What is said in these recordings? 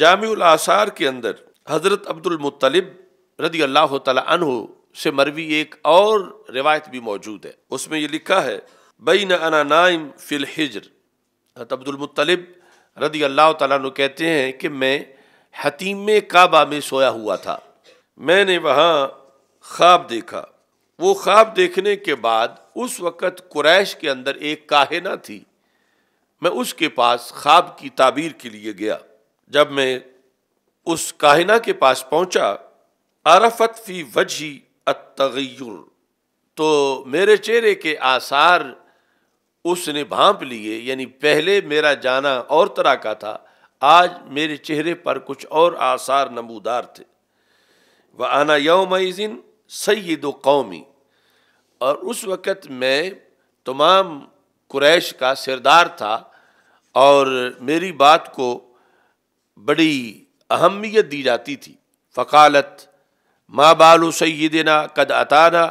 जामिल आसार के अंदर हज़रत अब्दुलमतलब रदी अल्लाह तहो से मरवी एक और रिवायत भी मौजूद है उसमें ये लिखा है बई ना नाइम फिल हिजर हजरत अब्दुलमतलब रदी अल्लाह तु कहते हैं कि मैं हतीम काबा में सोया हुआ था मैंने वहाँ ख्वाब देखा वो ख्वाब देखने के बाद उस वक़्त कुरैश के अंदर एक काहिना थी मैं उसके पास ख्वाब की ताबीर के लिए गया जब मैं उस काहिना के पास पहुंचा अरफत फी वजी अतगैर तो मेरे चेहरे के आसार उसने भांप लिए यानी पहले मेरा जाना और तरह का था आज मेरे चेहरे पर कुछ और आसार नमूदार थे व आना यौमिन सैद कौमी और उस वक़्त मैं तमाम कुरैश का सिरदार था और मेरी बात को बड़ी अहमियत दी जाती थी फ़कालत माँ बाल सैदना कद अताना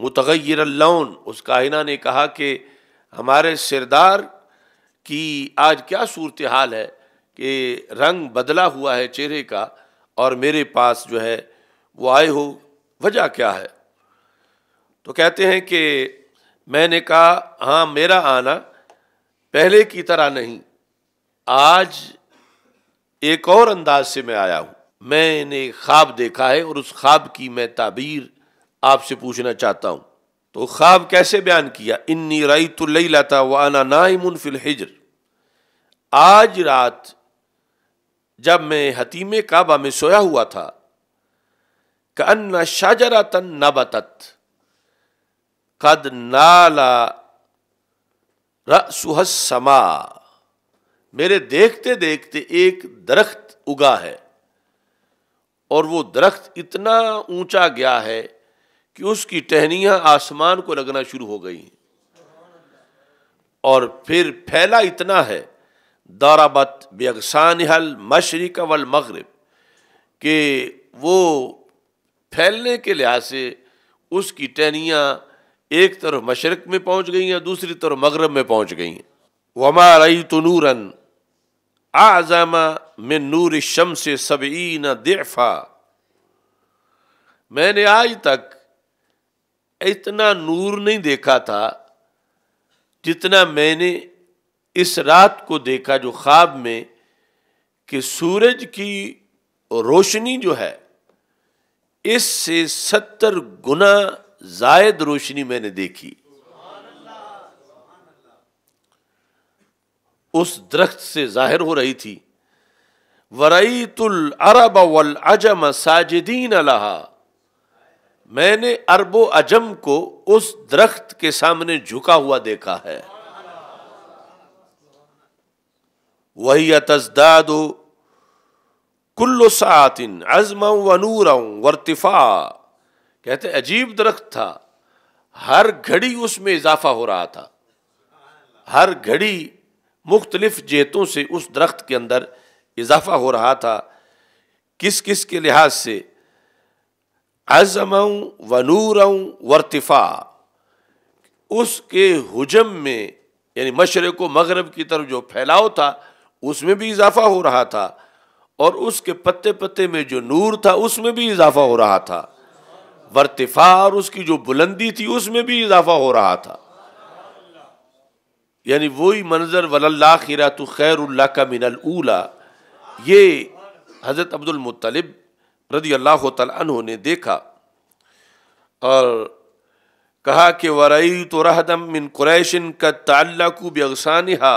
मुतग़र लौन उस काहिना ने कहा कि हमारे सिरदार की आज क्या सूरत हाल है कि रंग बदला हुआ है चेहरे का और मेरे पास जो है वो आए हो वजह क्या है तो कहते हैं कि मैंने कहा हाँ मेरा आना पहले की तरह नहीं आज एक और अंदाज से मैं आया हूं मैंने ख्वाब देखा है और उस ख्वाब की मैं ताबीर आपसे पूछना चाहता हूं तो ख्वाब कैसे बयान किया इन्नी रई तो ले लाता वाना आना फिल हिजर आज रात जब मैं हतीमे काबा में सोया हुआ था कन्ना शाजरा तन बत कद नाला समा मेरे देखते देखते एक दरख्त उगा है और वो दरख्त इतना ऊंचा गया है कि उसकी टहनियाँ आसमान को लगना शुरू हो गई और फिर फैला इतना है दाराबत बेअसान हल मशरक वल मगरब के वो फैलने के लिहाज से उसकी टहनियाँ एक तरफ मशरक में पहुँच गई हैं दूसरी तरफ मगरब में पहुँच गई हैं वमा रई तनूरन आजामा में नूर शम से सबईन देफा मैंने आज तक इतना नूर नहीं देखा था जितना मैंने इस रात को देखा जो ख्वाब में कि सूरज की रोशनी जो है इससे सत्तर गुना जायद रोशनी मैंने देखी उस दरख्त से जाहिर हो रही थी वरईतुल अरब वल अजम साजिदीन अला मैंने अरबो अजम को उस दरख्त के सामने झुका हुआ देखा है वही तजदाद कुल्लो सातिन अजम व नूर वर्तिफा कहते अजीब दरख्त था हर घड़ी उसमें इजाफा हो रहा था हर घड़ी मुख्तलिफ़ जेतों से उस दरख्त के अंदर इजाफा हो रहा था किस किस के लिहाज से व वनूर वर्तिफ़ा उसके हजम में यानी मशरक़ मगरब की तरफ जो फैलाव था उसमें भी इजाफा हो रहा था और उसके पत्ते पत्ते में जो नूर था उसमें भी इजाफा हो रहा था वर्तिफ़ा और उसकी जो बुलंदी थी उसमें भी इजाफा हो रहा था यानी वही मंज़र वल्ला ख़ीरा तो खैरुल्ला का मिनला ये हज़रत अब्दुलमतलब रदी अल्लाह तु ने देखा और कहा कि वरई तो रहदम मिन कुरैशन का तल्लकु हा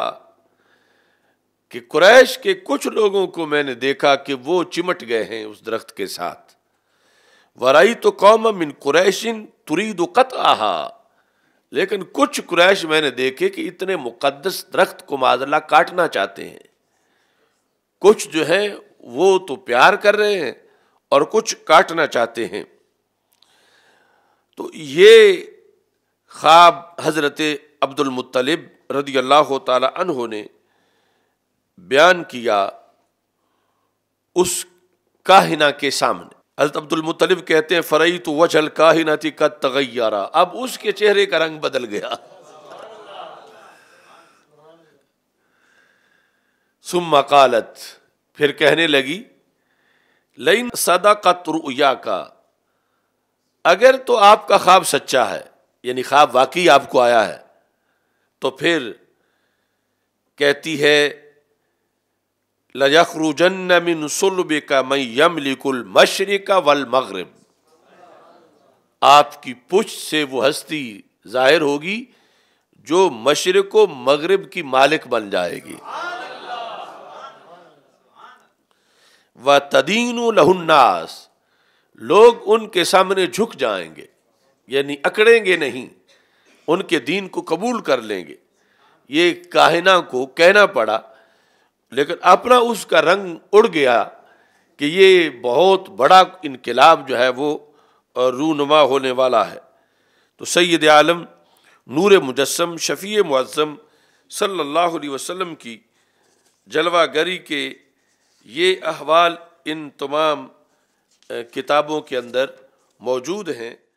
कि कुरैश के कुछ लोगों को मैंने देखा कि वो चिमट गए हैं उस दरख्त के साथ वरई तो कौम मिन कुरैशिन तुरीद कत आहा लेकिन कुछ कुरैश मैंने देखे कि इतने मुकदस दरख्त को माजला काटना चाहते हैं कुछ जो है वो तो प्यार कर रहे हैं और कुछ काटना चाहते हैं तो ये ख्वाब हज़रत अब्दुलमतलब रदी अल्लाह तहों ने बयान किया उस काहिना के सामने हज़रत अब्दुलमतलब कहते हैं फ़रई तो वजल का ही नती कद तगैयारा अब उसके चेहरे का रंग बदल गया सुम कालत फिर कहने लगी लइन सदा का तुरुया का अगर तो आपका ख्वाब सच्चा है यानी ख्वाब वाकई आपको आया है तो फिर कहती है लखरुजन मिन सुलब का यमलिकुल मशरक़ वल मगरब आपकी पुछ से वो हस्ती जाहिर होगी जो मशरक़ व मगरब की मालिक बन जाएगी व तदीन लहुन्नास लोग उनके सामने झुक जाएंगे यानी अकड़ेंगे नहीं उनके दीन को कबूल कर लेंगे ये काहिना को कहना पड़ा लेकिन अपना उसका रंग उड़ गया कि ये बहुत बड़ा इनकलाब जो है वो रूनमा होने वाला है तो सैद आलम नूर मुजस्म शफ़ी मुज़म सल्लल्लाहु अलैहि वसल्लम की जलवागरी के ये अहवाल इन तमाम किताबों के अंदर मौजूद हैं